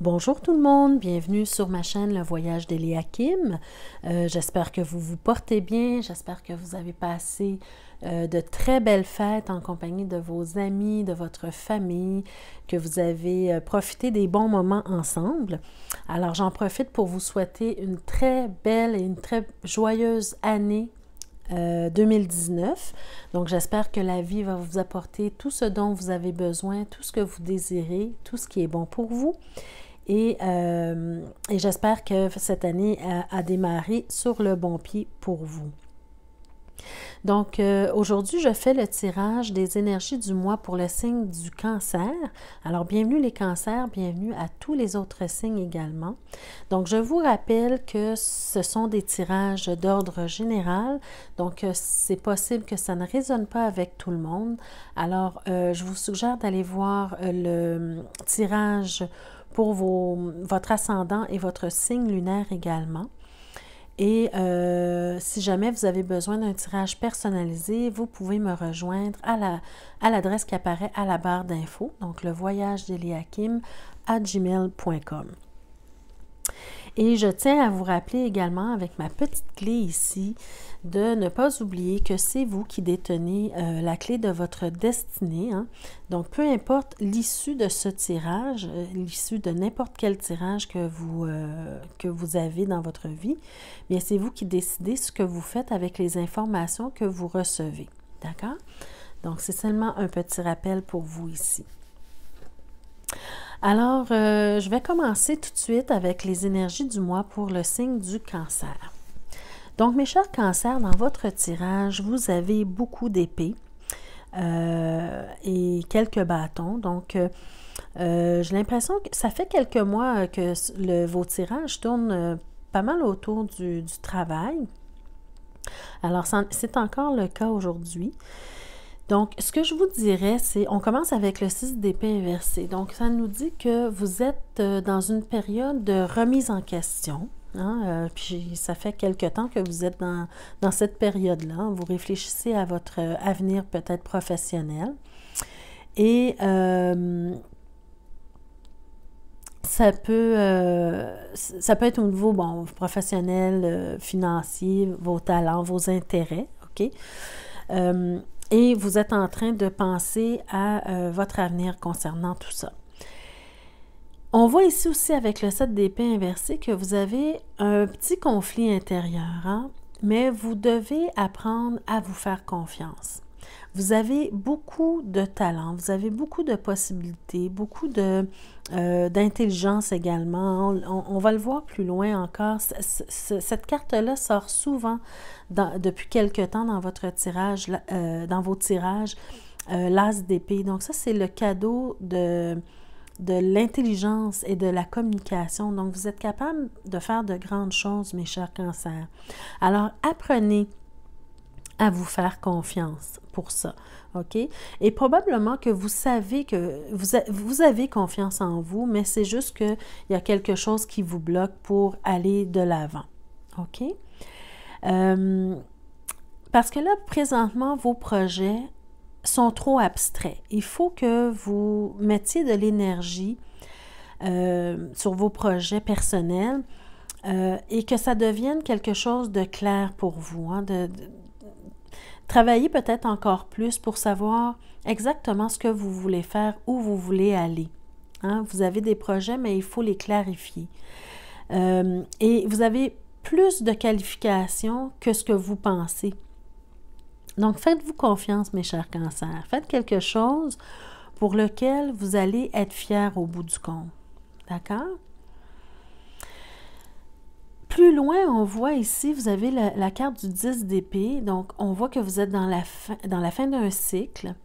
Bonjour tout le monde, bienvenue sur ma chaîne Le Voyage d'Eliakim. Euh, j'espère que vous vous portez bien, j'espère que vous avez passé euh, de très belles fêtes en compagnie de vos amis, de votre famille, que vous avez euh, profité des bons moments ensemble. Alors j'en profite pour vous souhaiter une très belle et une très joyeuse année 2019. Euh, Donc j'espère que la vie va vous apporter tout ce dont vous avez besoin, tout ce que vous désirez, tout ce qui est bon pour vous. Et, euh, j'espère que cette année a démarré sur le bon pied pour vous. Donc euh, aujourd'hui, je fais le tirage des énergies du mois pour le signe du cancer. Alors bienvenue les cancers, bienvenue à tous les autres signes également. Donc je vous rappelle que ce sont des tirages d'ordre général, donc euh, c'est possible que ça ne résonne pas avec tout le monde. Alors euh, je vous suggère d'aller voir le tirage pour votre ascendant et votre signe lunaire également. Et euh, si jamais vous avez besoin d'un tirage personnalisé, vous pouvez me rejoindre à, la, à l'adresse qui apparaît à la barre d'infos, donc le voyage d'Eliakim à gmail.com. Et je tiens à vous rappeler également avec ma petite clé ici de ne pas oublier que c'est vous qui détenez euh, la clé de votre destinée. Hein. Donc, peu importe l'issue de ce tirage, euh, l'issue de n'importe quel tirage que vous, euh, que vous avez dans votre vie, bien, c'est vous qui décidez ce que vous faites avec les informations que vous recevez. D'accord? Donc, c'est seulement un petit rappel pour vous ici. Alors, euh, je vais commencer tout de suite avec les énergies du mois pour le signe du cancer. Donc, mes chers cancers, dans votre tirage, vous avez beaucoup d'épées euh, et quelques bâtons. Donc, euh, j'ai l'impression que ça fait quelques mois que le, vos tirages tournent pas mal autour du travail. Alors, c'est encore le cas aujourd'hui. Donc, ce que je vous dirais, c'est, on commence avec le 6 d'épée inversé. Donc, ça nous dit que vous êtes euh, dans une période de remise en question. Hein, euh, puis ça fait quelque temps que vous êtes dans, cette période-là. vous réfléchissez à votre euh, avenir peut-être professionnel. Et ça peut, ça peut être au niveau bon, professionnel, financier, vos talents, vos intérêts. OK? et vous êtes en train de penser à euh, votre avenir concernant tout ça. On voit ici aussi avec le 7 d'épée inversé que vous avez un petit conflit intérieur, hein, mais vous devez apprendre à vous faire confiance. Vous avez beaucoup de talent, vous avez beaucoup de possibilités, beaucoup de, euh, d'intelligence également. On, va le voir plus loin encore. cette carte-là sort souvent depuis quelques temps dans votre tirage, euh, dans vos tirages, euh, l'as d'épée. Donc ça, c'est le cadeau de, de l'intelligence et de la communication. Donc vous êtes capable de faire de grandes choses, mes chers cancers. Alors apprenez à vous faire confiance pour ça. OK? Et probablement que vous savez que vous, avez confiance en vous, mais c'est juste qu'il y a quelque chose qui vous bloque pour aller de l'avant. OK? Euh, parce que là, présentement, vos projets sont trop abstraits. Il faut que vous mettiez de l'énergie euh, sur vos projets personnels euh, et que ça devienne quelque chose de clair pour vous, hein, Travaillez peut-être encore plus pour savoir exactement ce que vous voulez faire, où vous voulez aller. Hein? Vous avez des projets, mais il faut les clarifier. Euh, et vous avez plus de qualifications que ce que vous pensez. Donc, faites-vous confiance, mes chers cancers. Faites quelque chose pour lequel vous allez être fier au bout du compte. D'accord? Plus loin, on voit ici, vous avez la, carte du 10 d'épée. Donc, on voit que vous êtes dans la fin, d'un cycle.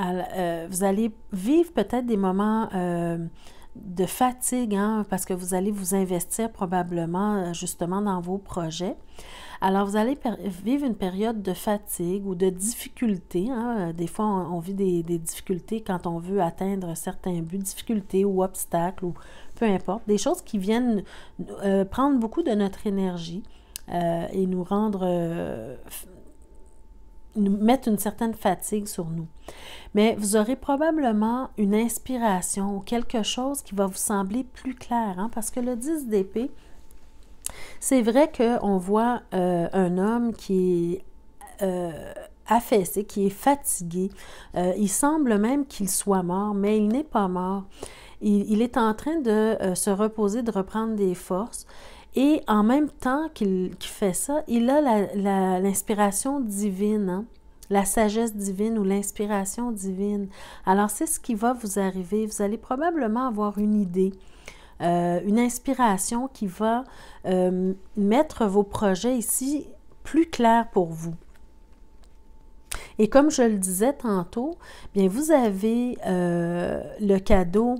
Euh, vous allez vivre peut-être des moments euh, de fatigue, hein, parce que vous allez vous investir probablement euh, justement dans vos projets. Alors, vous allez vivre une période de fatigue ou de difficulté. Hein. Des fois, on, vit des, des, difficultés quand on veut atteindre certains buts, difficultés ou obstacles ou peu importe, des choses qui viennent euh, prendre beaucoup de notre énergie euh, et nous rendre, euh, nous mettre une certaine fatigue sur nous. Mais vous aurez probablement une inspiration ou quelque chose qui va vous sembler plus clair, hein, parce que le 10 d'épée, c'est vrai qu'on voit un homme qui est affaissé, qui est fatigué. il semble même qu'il soit mort, mais il n'est pas mort. Il, est en train de euh, se reposer, de reprendre des forces. Et en même temps qu'il fait ça, il a l'inspiration divine, hein. la sagesse divine ou l'inspiration divine. Alors c'est ce qui va vous arriver. Vous allez probablement avoir une idée. Euh, une inspiration qui va euh, mettre vos projets ici plus clairs pour vous. Et comme je le disais tantôt, bien vous avez le cadeau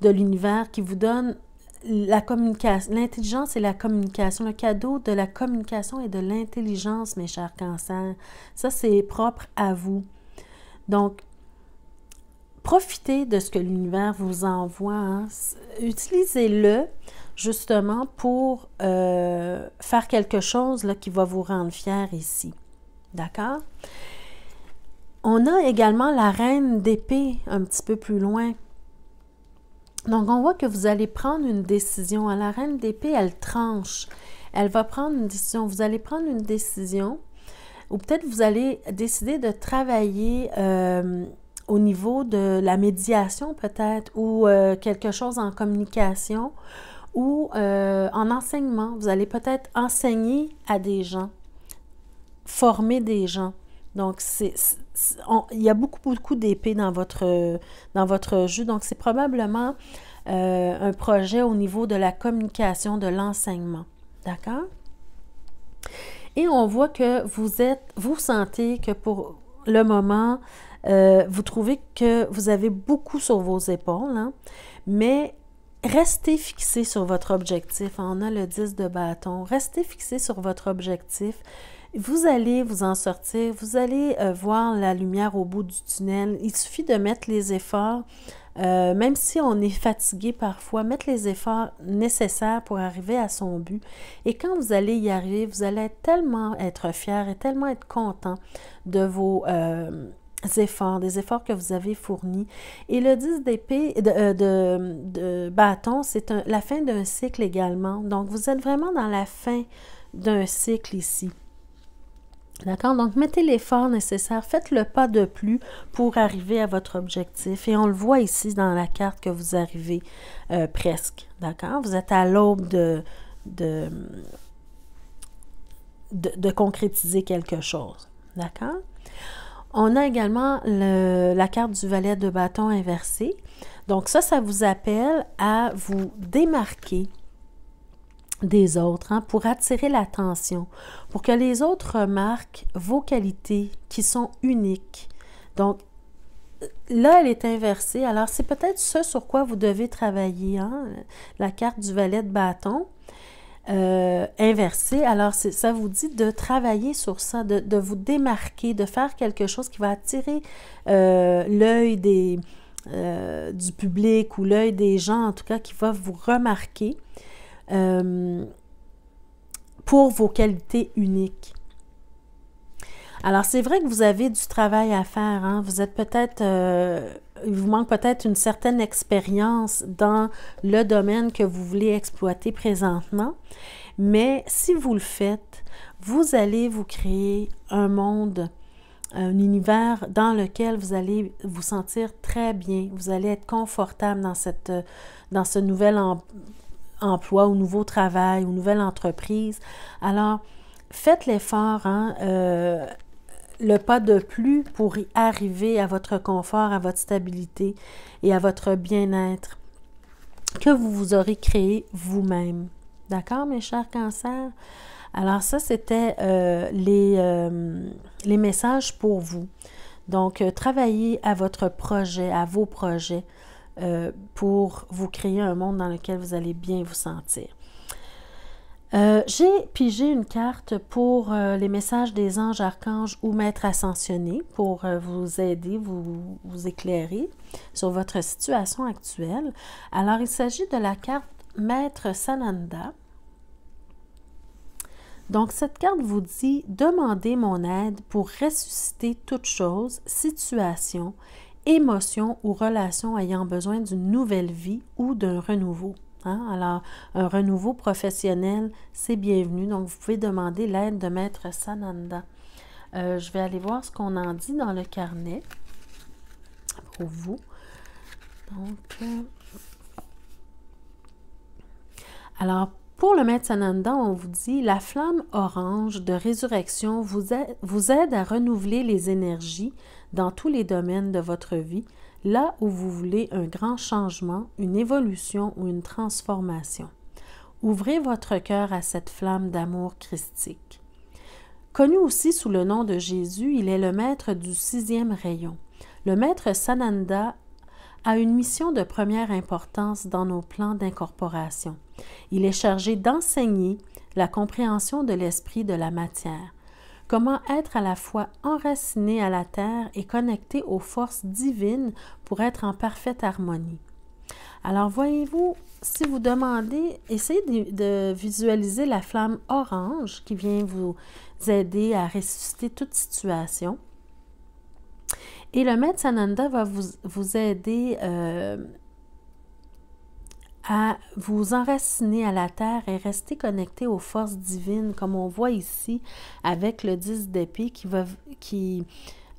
de l'univers qui vous donne la communication, l'intelligence et la communication, le cadeau de la communication et de l'intelligence, mes chers cancers. Ça, c'est propre à vous. Donc, profitez de ce que l'univers vous envoie. Hein. Utilisez-le justement pour euh, faire quelque chose là, qui va vous rendre fier ici. D'accord? On a également la reine d'épée un petit peu plus loin. Donc, on voit que vous allez prendre une décision. la reine d'épée, elle tranche. Elle va prendre une décision. Vous allez prendre une décision ou peut-être vous allez décider de travailler euh, au niveau de la médiation peut-être ou euh, quelque chose en communication ou euh, en enseignement. Vous allez peut-être enseigner à des gens, former des gens. Donc, il y a beaucoup, beaucoup d'épées dans votre, dans votre jeu. Donc, c'est probablement euh, un projet au niveau de la communication, de l'enseignement. D'accord? Et on voit que vous êtes, vous sentez que pour le moment, euh, vous trouvez que vous avez beaucoup sur vos épaules, hein. mais restez fixé sur votre objectif. On a le 10 de bâton. Restez fixé sur votre objectif. Vous allez vous en sortir, vous allez euh, voir la lumière au bout du tunnel. Il suffit de mettre les efforts, euh, même si on est fatigué parfois, mettre les efforts nécessaires pour arriver à son but. Et quand vous allez y arriver, vous allez tellement être fier et tellement être content de vos... Euh, efforts, des efforts que vous avez fournis. Et le 10 d'épée, de, de, bâton, c'est la fin d'un cycle également. Donc, vous êtes vraiment dans la fin d'un cycle ici. D'accord? Donc, mettez l'effort nécessaire, faites le pas de plus pour arriver à votre objectif. Et on le voit ici dans la carte que vous arrivez euh, presque. D'accord? Vous êtes à l'aube de, de, concrétiser quelque chose. D'accord? On a également la carte du valet de bâton inversé. Donc, ça, ça vous appelle à vous démarquer des autres, hein, pour attirer l'attention, pour que les autres remarquent vos qualités qui sont uniques. Donc, là, elle est inversée. Alors, c'est peut-être ce sur quoi vous devez travailler, hein? la carte du valet de bâton. Euh, inversée. Alors, ça vous dit de travailler sur ça, de, vous démarquer, de faire quelque chose qui va attirer euh, l'œil euh, du public ou l'œil des gens, en tout cas, qui va vous remarquer. Euh, pour vos qualités uniques. Alors, c'est vrai que vous avez du travail à faire. Hein. Vous êtes peut-être... Euh, il vous manque peut-être une certaine expérience dans le domaine que vous voulez exploiter présentement. Mais si vous le faites, vous allez vous créer un monde, un univers dans lequel vous allez vous sentir très bien. Vous allez être confortable dans, cette, dans ce nouvel emploi, au nouveau travail, ou nouvelle entreprise, Alors, faites l'effort, hein, euh, le pas de plus pour y arriver à votre confort, à votre stabilité et à votre bien-être que vous vous aurez créé vous-même. D'accord, mes chers cancers? Alors ça, c'était euh, les, euh, les messages pour vous. Donc, travaillez à votre projet, à vos projets. Euh, pour vous créer un monde dans lequel vous allez bien vous sentir. Euh, j'ai pigé une carte pour euh, les messages des anges, archanges ou maîtres ascensionnés pour vous aider, vous, vous éclairer sur votre situation actuelle. Alors, il s'agit de la carte Maître Sananda. Donc, cette carte vous dit Demandez mon aide pour ressusciter toute chose, situation émotions ou relations ayant besoin d'une nouvelle vie ou d'un renouveau. Hein? Alors, un renouveau professionnel, c'est bienvenu. Donc, vous pouvez demander l'aide de Maître Sananda. Euh, je vais aller voir ce qu'on en dit dans le carnet pour vous. Donc, euh, alors, pour le maître Sananda, on vous dit la flamme orange de résurrection vous aide, à renouveler les énergies dans tous les domaines de votre vie, là où vous voulez un grand changement, une évolution ou une transformation. Ouvrez votre cœur à cette flamme d'amour christique. Connu aussi sous le nom de Jésus, il est le maître du sixième rayon. Le maître Sananda a une mission de première importance dans nos plans d'incorporation. Il est chargé d'enseigner la compréhension de l'esprit de la matière, comment être à la fois enraciné à la terre et connecté aux forces divines pour être en parfaite harmonie. Alors voyez-vous, si vous demandez, essayez de, visualiser la flamme orange qui vient vous aider à ressusciter toute situation. Et le maître Sananda va vous, aider euh, à vous enraciner à la terre et rester connecté aux forces divines, comme on voit ici avec le 10 d'épée qui, va, qui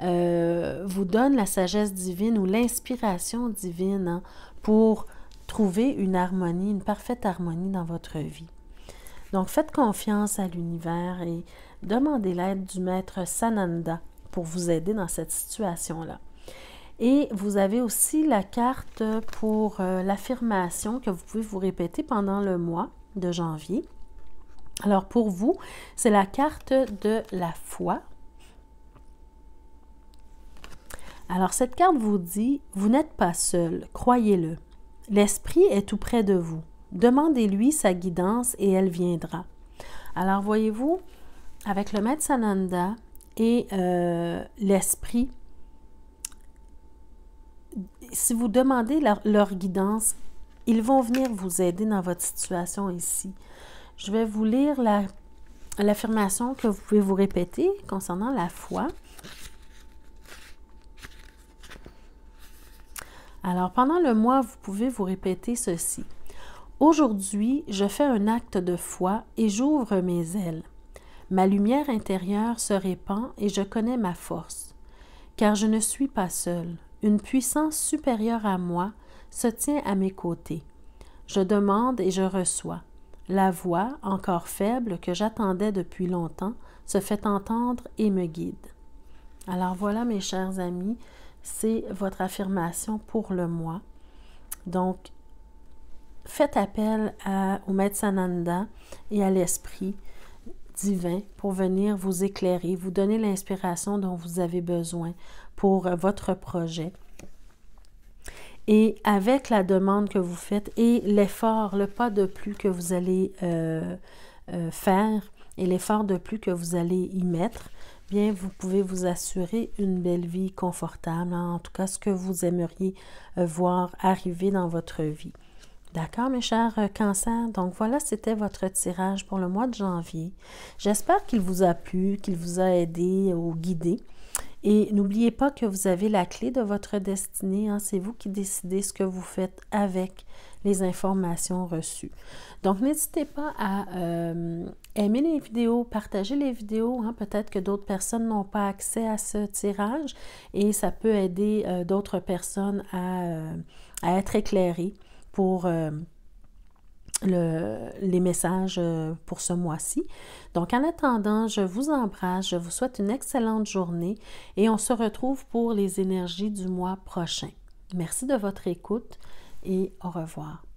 euh, vous donne la sagesse divine ou l'inspiration divine hein, pour trouver une harmonie, une parfaite harmonie dans votre vie. Donc faites confiance à l'univers et demandez l'aide du maître Sananda pour vous aider dans cette situation-là. Et vous avez aussi la carte pour euh, l'affirmation que vous pouvez vous répéter pendant le mois de janvier. Alors pour vous, c'est la carte de la foi. Alors cette carte vous dit, vous n'êtes pas seul, croyez-le. L'Esprit est tout près de vous. Demandez-lui sa guidance et elle viendra. Alors voyez-vous, avec le maître Sananda et euh, l'Esprit, si vous demandez leur, guidance, ils vont venir vous aider dans votre situation ici. Je vais vous lire l'affirmation que vous pouvez vous répéter concernant la foi. Alors, pendant le mois, vous pouvez vous répéter ceci. Aujourd'hui, je fais un acte de foi et j'ouvre mes ailes. Ma lumière intérieure se répand et je connais ma force, car je ne suis pas seule. Une puissance supérieure à moi se tient à mes côtés. Je demande et je reçois. La voix, encore faible, que j'attendais depuis longtemps, se fait entendre et me guide. Alors voilà, mes chers amis, c'est votre affirmation pour le moi. Donc, faites appel à, au Maître Sananda et à l'Esprit divin pour venir vous éclairer, vous donner l'inspiration dont vous avez besoin pour euh, votre projet. Et avec la demande que vous faites et l'effort, le pas de plus que vous allez euh, euh, faire et l'effort de plus que vous allez y mettre, bien, vous pouvez vous assurer une belle vie confortable, hein, en tout cas ce que vous aimeriez voir arriver dans votre vie. D'accord, mes chers euh, cancers. Donc voilà, c'était votre tirage pour le mois de janvier. J'espère qu'il vous a plu, qu'il vous a aidé ou guidé. Et n'oubliez pas que vous avez la clé de votre destinée. Hein, c'est vous qui décidez ce que vous faites avec les informations reçues. Donc, n'hésitez pas à euh, aimer les vidéos, partager les vidéos. Hein, peut-être que d'autres personnes n'ont pas accès à ce tirage et ça peut aider euh, d'autres personnes à, à, être éclairées pour euh, le, les messages euh, pour ce mois-ci. Donc, en attendant, je vous embrasse, je vous souhaite une excellente journée et on se retrouve pour les énergies du mois prochain. Merci de votre écoute et au revoir.